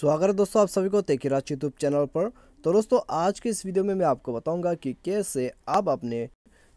स्वागत है दोस्तों आप सभी को तेकिराज यूट्यूब चैनल पर तो दोस्तों आज के इस वीडियो में मैं आपको बताऊंगा कि कैसे आप अपने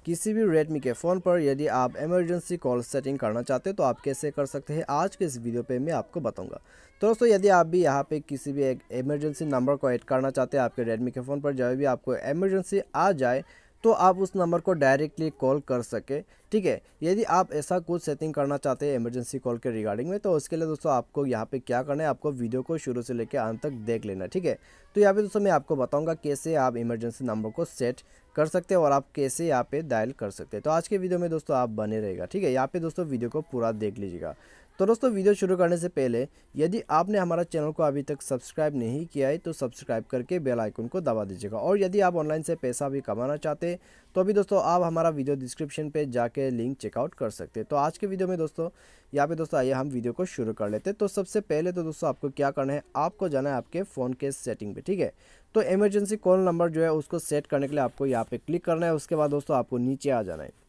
किसी भी रेडमी के फ़ोन पर यदि आप इमरजेंसी कॉल सेटिंग करना चाहते हैं तो आप कैसे कर सकते हैं आज के इस वीडियो पे मैं आपको बताऊंगा तो दोस्तों यदि आप भी यहाँ पे किसी भी एक इमरजेंसी नंबर को ऐड करना चाहते हैं आपके रेडमी के फ़ोन पर जब भी आपको इमरजेंसी आ जाए तो आप उस नंबर को डायरेक्टली कॉल कर सके ठीक है यदि आप ऐसा कुछ सेटिंग करना चाहते हैं इमरजेंसी कॉल के रिगार्डिंग में तो उसके लिए दोस्तों आपको यहाँ पे क्या करना है आपको वीडियो को शुरू से लेकर अंत तक देख लेना ठीक है तो यहाँ पे दोस्तों मैं आपको बताऊँगा कैसे आप इमरजेंसी नंबर को सेट कर सकते हैं और आप कैसे यहाँ पे डायल कर सकते हैं तो आज के वीडियो में दोस्तों आप बने रहेगा ठीक है यहाँ पे दोस्तों वीडियो को पूरा देख लीजिएगा तो दोस्तों वीडियो शुरू करने से पहले यदि आपने हमारा चैनल को अभी तक सब्सक्राइब नहीं किया है तो सब्सक्राइब करके बेल आइकन को दबा दीजिएगा और यदि आप ऑनलाइन से पैसा भी कमाना चाहते हैं तो अभी दोस्तों आप हमारा वीडियो डिस्क्रिप्शन पर जाके के लिंक चेकआउट कर सकते हैं तो आज के वीडियो में दोस्तों यहाँ पे दोस्तों आइए हम वीडियो को शुरू कर लेते हैं तो सबसे पहले तो दोस्तों आपको क्या करना है आपको जाना है आपके फ़ोन के सेटिंग पे ठीक है तो इमरजेंसी कॉल नंबर जो है उसको सेट करने के लिए आपको यहाँ पर क्लिक करना है उसके बाद दोस्तों आपको नीचे आ जाना है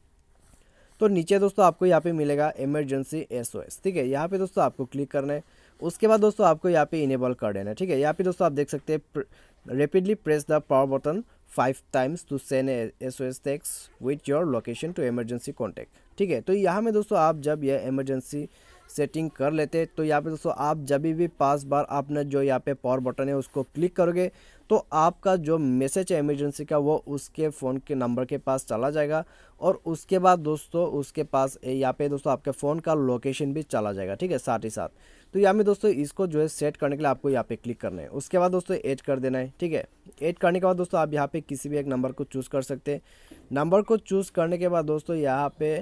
तो नीचे दोस्तों आपको यहाँ पे मिलेगा इमरजेंसी एस ठीक है यहाँ पे दोस्तों आपको क्लिक करना है उसके बाद दोस्तों आपको यहाँ पे इनेबल कर देना है ठीक है यहाँ पे दोस्तों आप देख सकते हैं rapidly press the power button five times to send S O S texts with your location to emergency contact ठीक है तो यहाँ में दोस्तों आप जब यह एमरजेंसी सेटिंग कर लेते हैं तो यहाँ पे दोस्तों आप जब भी पास बार आपने जो यहाँ पे पावर बटन है उसको क्लिक करोगे तो आपका जो मैसेज है इमरजेंसी का वो उसके फ़ोन के नंबर के पास चला जाएगा और उसके बाद दोस्तों उसके पास यहाँ पे दोस्तों आपके फ़ोन का लोकेशन भी चला जाएगा ठीक है साथ ही साथ तो यहाँ में दोस्तों इसको जो है सेट करने के लिए आपको यहाँ पे क्लिक करना है उसके बाद दोस्तों ऐड कर देना है ठीक है ऐड करने के बाद दोस्तों आप यहाँ पे किसी भी एक नंबर को चूज़ कर सकते हैं नंबर को चूज़ करने के बाद दोस्तों यहाँ पे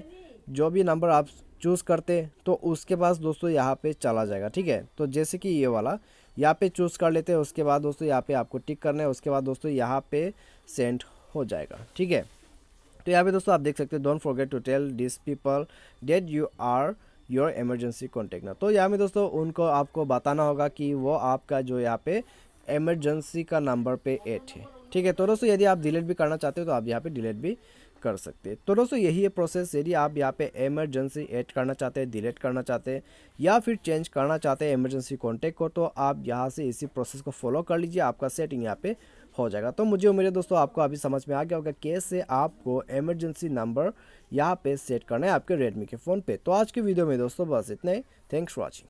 जो भी नंबर आप चूज़ करते तो उसके पास दोस्तों यहाँ पे चला जाएगा ठीक है तो जैसे कि ये वाला यहाँ पे चूज़ कर लेते हैं उसके बाद दोस्तों यहाँ पे आपको टिक करना है उसके बाद दोस्तों यहाँ पे सेंड हो जाएगा ठीक है तो यहाँ पे दोस्तों आप देख सकते हैं don't forget to tell this people that you are your emergency contact ना तो यहाँ पे दोस्तों उनको आपको बताना होगा कि वो आपका जो यहाँ पे एमरजेंसी का नंबर पे एट है ठीक है तो दोस्तों यदि आप डिलीट भी करना चाहते हो तो आप यहाँ पे डिलीट भी कर सकते हैं तो दोस्तों यही है प्रोसेस यदि आप यहाँ पे एमरजेंसी ऐड करना चाहते हैं डिलीट करना चाहते हैं या फिर चेंज करना चाहते हैं एमरजेंसी कॉन्टैक्ट को तो आप यहाँ से इसी प्रोसेस को फॉलो कर लीजिए आपका सेटिंग यहाँ पे हो जाएगा तो मुझे उम्मीद है दोस्तों आपको अभी समझ में आ गया होगा कैसे आपको एमरजेंसी नंबर यहाँ पे सेट करना है आपके रेडमी के फ़ोन पर तो आज के वीडियो में दोस्तों बस इतना ही थैंक्स फॉर वॉचिंग